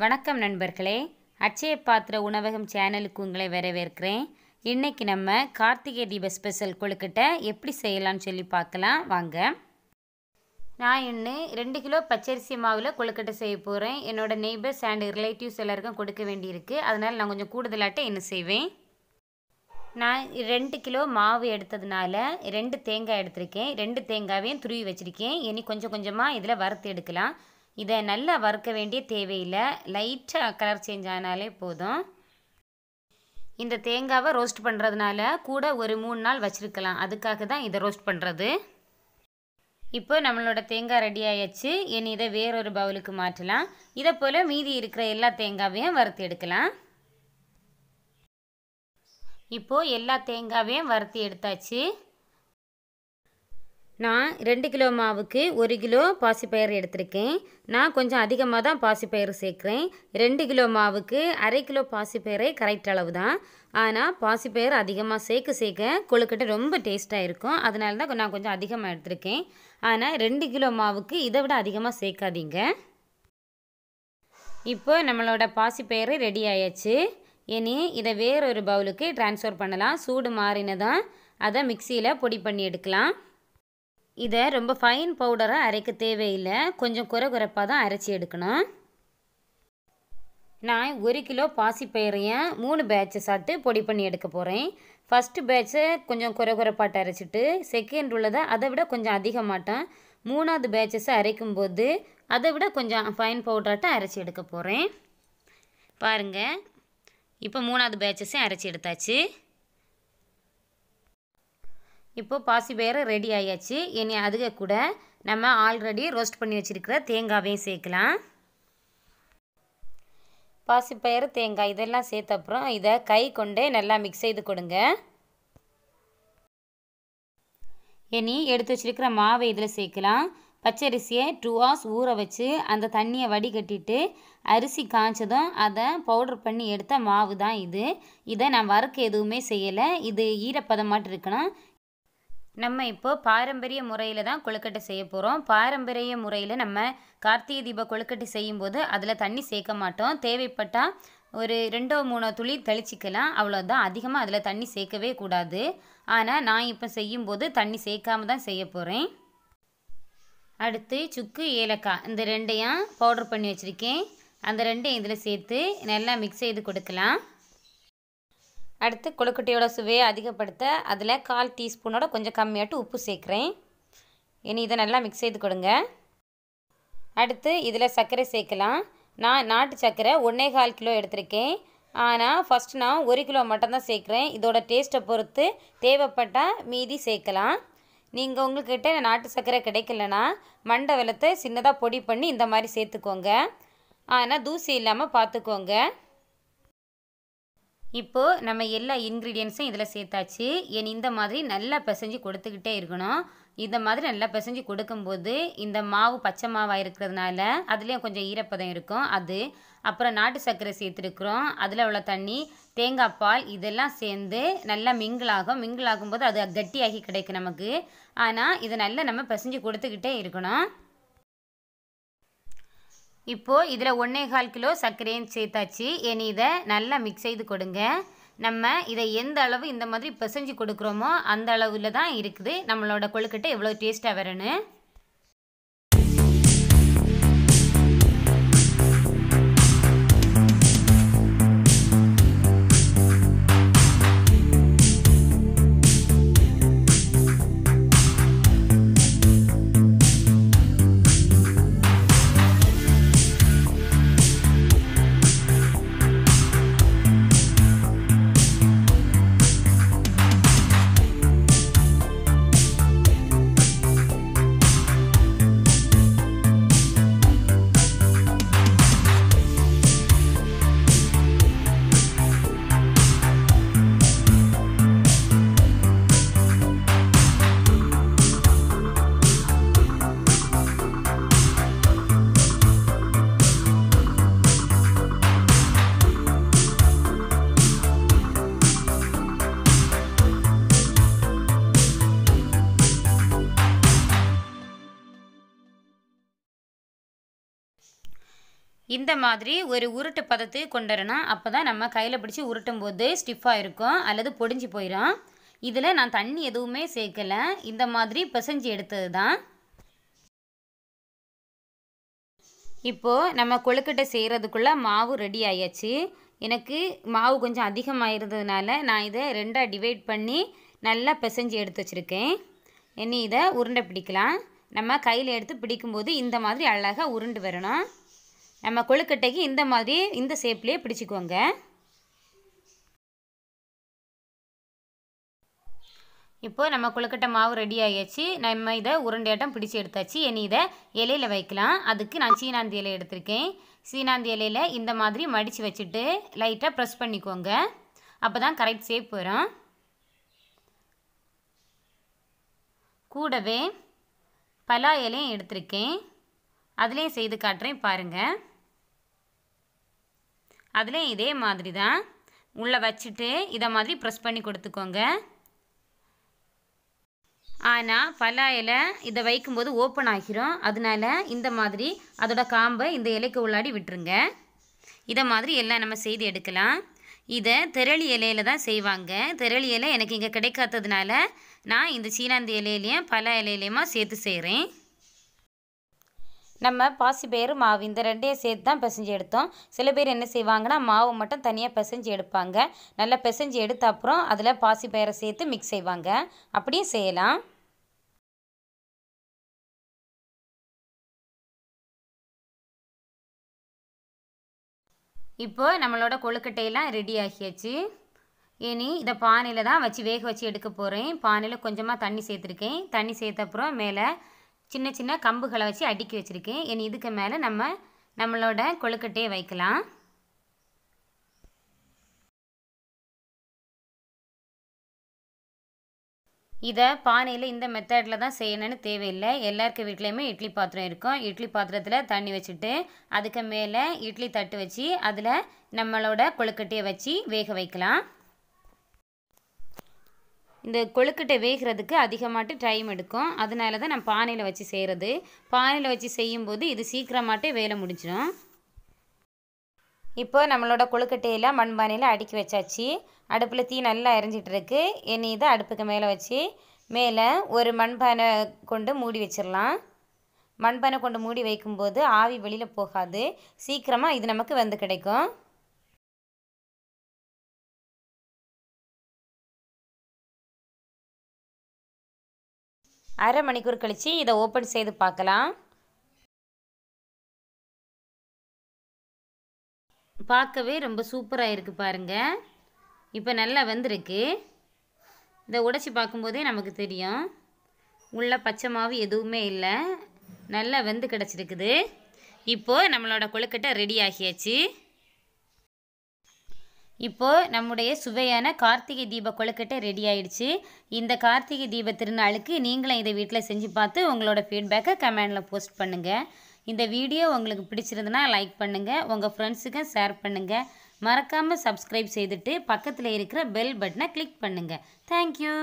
வணக்கம் நண்பர்களே அச்சய பாத்திர உணவகம் சேனலுக்கு உங்களை வரவேற்கிறேன் இன்றைக்கி நம்ம கார்த்திகை தீப ஸ்பெஷல் கொழுக்கட்டை எப்படி செய்யலாம்னு சொல்லி பார்க்கலாம் வாங்க நான் இன்னும் ரெண்டு கிலோ பச்சரிசி மாவில் கொழுக்கட்டை செய்ய போகிறேன் என்னோடய நெய்பர்ஸ் அண்ட் ரிலேட்டிவ்ஸ் எல்லாருக்கும் கொடுக்க வேண்டியிருக்கு அதனால் நான் கொஞ்சம் கூடுதலாட்ட என்ன செய்வேன் நான் ரெண்டு கிலோ மாவு எடுத்ததுனால ரெண்டு தேங்காய் எடுத்திருக்கேன் ரெண்டு தேங்காயையும் துருவி வச்சுருக்கேன் இனி கொஞ்சம் கொஞ்சமாக இதில் வறுத்து எடுக்கலாம் இதை நல்லா வறுக்க வேண்டிய தேவையில்லை லைட்டாக கலர் சேஞ்ச் ஆனாலே போதும் இந்த தேங்காவை ரோஸ்ட் பண்ணுறதுனால கூட ஒரு மூணு நாள் வச்சுருக்கலாம் அதுக்காக தான் இதை ரோஸ்ட் பண்ணுறது இப்போ நம்மளோட தேங்காய் ரெடி ஆயாச்சு இனி இதை வேறொரு பவுலுக்கு மாற்றலாம் இதை போல் மீதி இருக்கிற எல்லா தேங்காவையும் வறுத்து எடுக்கலாம் இப்போது எல்லா தேங்காவையும் வறுத்து எடுத்தாச்சு நான் ரெண்டு கிலோ மாவுக்கு ஒரு கிலோ பாசிப்பயிறு எடுத்திருக்கேன் நான் கொஞ்சம் அதிகமாக தான் பாசிப்பயிறு சேர்க்குறேன் ரெண்டு கிலோ மாவுக்கு அரை கிலோ பாசிப்பயிறே கரெக்ட் அளவு தான் ஆனால் பாசிப்பயிறு அதிகமாக சேர்க்க சேர்க்க கொழுக்கட்டை ரொம்ப டேஸ்ட்டாக இருக்கும் அதனால தான் நான் கொஞ்சம் அதிகமாக எடுத்திருக்கேன் ஆனால் ரெண்டு கிலோ மாவுக்கு இதை விட அதிகமாக சேர்க்காதீங்க இப்போ நம்மளோட பாசிப்பயிறு ரெடி ஆயாச்சு இனி இதை வேறொரு பவுலுக்கு டிரான்ஸ்ஃபர் பண்ணலாம் சூடு மாறினதான் அதை மிக்சியில் பொடி பண்ணி எடுக்கலாம் இதை ரொம்ப ஃபைன் பவுடராக அரைக்க தேவையில்லை கொஞ்சம் குறை குறைப்பாக தான் அரைச்சி எடுக்கணும் நான் ஒரு கிலோ பாசிப்பயிறையும் மூணு பேட்சை சாப்பிட்டு பொடி பண்ணி எடுக்க போகிறேன் ஃபஸ்ட்டு பேட்சை கொஞ்சம் குறை குறைப்பாட்டை அரைச்சிட்டு செகண்ட் உள்ளதை அதை விட கொஞ்சம் அதிகமாட்டேன் மூணாவது பேட்சஸை அரைக்கும் போது அதை விட கொஞ்சம் ஃபைன் பவுடராட்டம் அரைச்சி எடுக்க போகிறேன் பாருங்கள் இப்போ மூணாவது பேட்சஸையும் அரைச்சி எடுத்தாச்சு இப்போது பாசிப்பயிறு ரெடி ஆயாச்சு இனி அதுக கூட நம்ம ஆல்ரெடி ரோஸ்ட் பண்ணி வச்சுருக்கிற தேங்காவையும் சேர்க்கலாம் பாசிப்பயிறு தேங்காய் இதெல்லாம் சேர்த்த அப்புறம் இதை கை கொண்டே நல்லா மிக்ஸ் செய்து கொடுங்க இனி எடுத்து வச்சுருக்கிற மாவை இதில் சேர்க்கலாம் பச்சரிசியை டூ ஹவர்ஸ் ஊற வச்சு அந்த தண்ணியை வடிகட்டிட்டு அரிசி காய்ச்சதும் அதை பவுடர் பண்ணி எடுத்த மாவு தான் இது இதை நான் வறுக்க எதுவுமே செய்யலை இது ஈரப்பதம் மட்டும் இருக்கணும் நம்ம இப்போ பாரம்பரிய முறையில் தான் கொழுக்கட்டை செய்ய போகிறோம் பாரம்பரிய முறையில் நம்ம கார்த்திகை தீப கொழுக்கட்டை செய்யும்போது அதில் தண்ணி சேர்க்க மாட்டோம் தேவைப்பட்டால் ஒரு ரெண்டோ மூணோ துளி தெளிச்சிக்கலாம் அவ்வளோதான் அதிகமாக அதில் தண்ணி சேர்க்கவே கூடாது ஆனால் நான் இப்போ செய்யும்போது தண்ணி சேர்க்காம தான் செய்ய போகிறேன் அடுத்து சுக்கு ஏலக்காய் இந்த ரெண்டையும் பவுடர் பண்ணி வச்சுருக்கேன் அந்த ரெண்டையும் இதில் சேர்த்து நல்லா மிக்ஸ் செய்து கொடுக்கலாம் அடுத்து கொழுக்கட்டையோட சுவையை அதிகப்படுத்த அதில் கால் டீஸ்பூனோட கொஞ்சம் கம்மியாட்டு உப்பு சேர்க்குறேன் இனி இதை நல்லா மிக்ஸ் செய்து கொடுங்க அடுத்து இதில் சர்க்கரை சேர்க்கலாம் நான் நாட்டு சர்க்கரை ஒன்றே கால் கிலோ எடுத்திருக்கேன் ஆனால் ஃபஸ்ட் நான் ஒரு கிலோ மட்டும்தான் சேர்க்குறேன் இதோட டேஸ்ட்டை பொறுத்து தேவைப்பட்டால் மீதி சேர்க்கலாம் நீங்கள் உங்கள்கிட்ட நாட்டு சர்க்கரை கிடைக்கலனா மண்டை வெள்ளத்தை சின்னதாக பொடி பண்ணி இந்த மாதிரி சேர்த்துக்கோங்க ஆனால் தூசி இல்லாமல் பார்த்துக்கோங்க இப்போது நம்ம எல்லா இன்க்ரீடியன்ஸும் இதில் சேர்த்தாச்சு என் இந்த மாதிரி நல்லா பிசைஞ்சு கொடுத்துக்கிட்டே இருக்கணும் இந்த மாதிரி நல்லா பிசைஞ்சு கொடுக்கும்போது இந்த மாவு பச்சை மாவாக இருக்கிறதுனால அதுலேயும் கொஞ்சம் ஈரப்பதம் இருக்கும் அது அப்புறம் நாட்டு சர்க்கரை சேர்த்துருக்குறோம் அதில் உள்ள தண்ணி தேங்காய் பால் இதெல்லாம் சேர்ந்து நல்லா மிங்கிளாகும் போது அது கட்டியாகி கிடைக்கும் நமக்கு ஆனால் இதை நல்லா நம்ம பிசைஞ்சு கொடுத்துக்கிட்டே இருக்கணும் இப்போது இதில் ஒன்றே கால் கிலோ சர்க்கரையும் சேர்த்தாச்சு இனி இதை நல்லா மிக்ஸ் செய்து கொடுங்க நம்ம இதை எந்த அளவு இந்த மாதிரி பிசைஞ்சு கொடுக்குறோமோ அந்த அளவில் தான் இருக்குது நம்மளோட கொழுக்கட்டை எவ்வளோ டேஸ்ட்டாக வரணும் இந்த மாதிரி ஒரு உருட்டு பதத்து கொண்டுறணும் அப்போ தான் நம்ம கையில் பிடிச்சி உருட்டும் போது ஸ்டிஃபாக இருக்கும் அல்லது பொடிஞ்சு போயிடும் இதில் நான் தண்ணி எதுவுமே சேர்க்கலை இந்த மாதிரி பிசைஞ்சு எடுத்தது தான் இப்போது நம்ம கொழுக்கட்டை செய்கிறதுக்குள்ளே மாவு ரெடி ஆயாச்சு எனக்கு மாவு கொஞ்சம் அதிகமாக இருந்ததுனால நான் இதை ரெண்டாக டிவைட் பண்ணி நல்லா பிசைஞ்சு எடுத்து வச்சுருக்கேன் இனி இதை உருண்டை பிடிக்கலாம் நம்ம கையில் எடுத்து பிடிக்கும்போது இந்த மாதிரி அழகாக உருண்டு வரணும் நம்ம கொழுக்கட்டைக்கு இந்த மாதிரி இந்த ஷேப்லேயே பிடிச்சிக்கோங்க இப்போது நம்ம கொழுக்கட்டை மாவு ரெடி ஆகியாச்சு நம்ம இதை ஆட்டம் பிடிச்சி எடுத்தாச்சு இனி இதை இலையில் வைக்கலாம் அதுக்கு நான் சீனாந்தி இலை எடுத்திருக்கேன் சீனாந்தி இலையில் இந்த மாதிரி மடித்து வச்சுட்டு லைட்டாக ப்ரெஸ் பண்ணிக்கோங்க அப்போ தான் கரெக்ட் ஷேப் வரும் கூடவே பலா இலையும் எடுத்திருக்கேன் அதுலேயும் செய்து காட்டுறேன் பாருங்கள் அதுலேயும் இதே மாதிரி தான் உள்ளே வச்சுட்டு இதை மாதிரி ப்ரெஸ் பண்ணி கொடுத்துக்கோங்க ஆனால் பலாயில் இலை இதை வைக்கும்போது ஓப்பன் ஆகிரும் அதனால இந்த மாதிரி அதோட காம்பை இந்த இலைக்கு உள்ளாடி விட்டுருங்க இதை மாதிரி எல்லாம் நம்ம செய்து எடுக்கலாம் இதை திரளி இலையில தான் செய்வாங்க திரளி இலை எனக்கு இங்கே கிடைக்காததுனால நான் இந்த சீனாந்தி இலையிலையும் பல இலையிலையுமா சேர்த்து செய்கிறேன் நம்ம பாசி பயிறு மாவு இந்த ரெண்டையும் சேர்த்து தான் பிசைஞ்சு எடுத்தோம் சில பேர் என்ன செய்வாங்கன்னா மாவு மட்டும் தனியாக பிசைஞ்சு எடுப்பாங்க நல்லா பிசைஞ்சு எடுத்த அப்புறம் அதில் பாசி பயிரை சேர்த்து மிக்ஸ் செய்வாங்க அப்படியும் செய்யலாம் இப்போ நம்மளோட கொழுக்கட்டையெல்லாம் ரெடி ஆகியாச்சு இனி இதை பானையில் தான் வச்சு வேக வச்சு எடுக்க போகிறேன் பானையில் கொஞ்சமாக தண்ணி சேர்த்துருக்கேன் தண்ணி சேர்த்த அப்புறம் மேலே சின்ன சின்ன கம்புகளை வச்சு அடுக்கி வச்சுருக்கேன் இனி இதுக்கு மேலே நம்ம நம்மளோட கொழுக்கட்டையை வைக்கலாம் இதை பானையில் இந்த மெத்தடில் தான் செய்யணும்னு தேவையில்லை எல்லாருக்கும் வீட்லேயுமே இட்லி பாத்திரம் இருக்கும் இட்லி பாத்திரத்தில் தண்ணி வச்சுட்டு அதுக்கு மேலே இட்லி தட்டு வச்சு அதில் நம்மளோட கொழுக்கட்டையை வச்சு வேக வைக்கலாம் இந்த கொழுக்கட்டை வேகிறதுக்கு அதிகமாட்டு டைம் எடுக்கும் அதனால தான் நான் பானையில் வச்சு செய்கிறது பானையில் வச்சு செய்யும்போது இது சீக்கிரமாகட்டே வேலை முடிஞ்சிடும் இப்போ நம்மளோட கொழுக்கட்டையெல்லாம் மண்பானையில் அடுக்கி வச்சாச்சு அடுப்பில் தீ நல்லா எரிஞ்சிட்ருக்கு எண்ணெய் தான் அடுப்புக்கு மேலே வச்சு மேலே ஒரு மண்பானை கொண்டு மூடி வச்சிடலாம் மண்பானை கொண்டு மூடி வைக்கும்போது ஆவி வெளியில் போகாது சீக்கிரமாக இது நமக்கு வந்து கிடைக்கும் அரை மணிக்கூர் கழித்து இதை ஓப்பன் செய்து பார்க்கலாம் பார்க்கவே ரொம்ப சூப்பராக இருக்குது பாருங்கள் இப்போ நல்லா வந்திருக்கு இதை உடைச்சி பார்க்கும்போதே நமக்கு தெரியும் உள்ளே பச்சை மாவு எதுவுமே இல்லை நல்லா வெந்து கிடச்சிருக்குது இப்போது நம்மளோட கொழுக்கட்டை ரெடி ஆகியாச்சு இப்போது நம்முடைய சுவையான கார்த்திகை தீப கொழுக்கட்டை ரெடி ஆயிடுச்சு இந்த கார்த்திகை தீப திருநாளுக்கு நீங்களும் இதை வீட்டில் செஞ்சு பார்த்து உங்களோட ஃபீட்பேக்கை கமெண்டில் போஸ்ட் பண்ணுங்கள் இந்த வீடியோ உங்களுக்கு பிடிச்சிருந்தனா லைக் பண்ணுங்கள் உங்கள் ஃப்ரெண்ட்ஸுக்கும் ஷேர் பண்ணுங்கள் மறக்காமல் சப்ஸ்கிரைப் செய்துட்டு பக்கத்தில் இருக்கிற பெல் பட்டனை கிளிக் பண்ணுங்கள் தேங்க்யூ